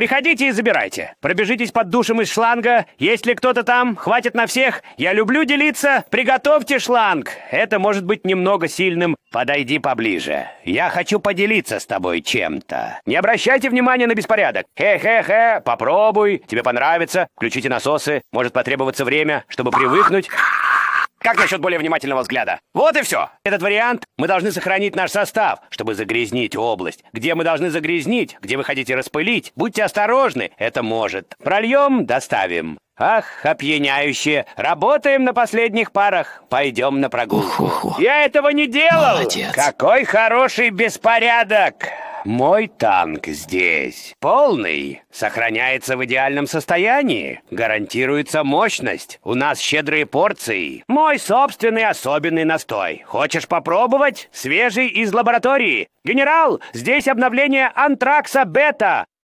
Приходите и забирайте. Пробежитесь под душем из шланга. Если кто-то там, хватит на всех. Я люблю делиться. Приготовьте шланг. Это может быть немного сильным. Подойди поближе. Я хочу поделиться с тобой чем-то. Не обращайте внимания на беспорядок. Хе-хе-хе, попробуй. Тебе понравится. Включите насосы. Может потребоваться время, чтобы привыкнуть. Как насчет более внимательного взгляда? Вот и все. Этот вариант мы должны сохранить наш состав, чтобы загрязнить область. Где мы должны загрязнить, где вы хотите распылить. Будьте осторожны, это может. Прольем, доставим. Ах, опьяняющие. Работаем на последних парах. Пойдем на прогулку. Ух, Я этого не делал. Молодец. Какой хороший беспорядок. Мой танк здесь. Полный. Сохраняется в идеальном состоянии. Гарантируется мощность. У нас щедрые порции. Мой собственный особенный настой. Хочешь попробовать? Свежий из лаборатории. Генерал, здесь обновление антракса бета.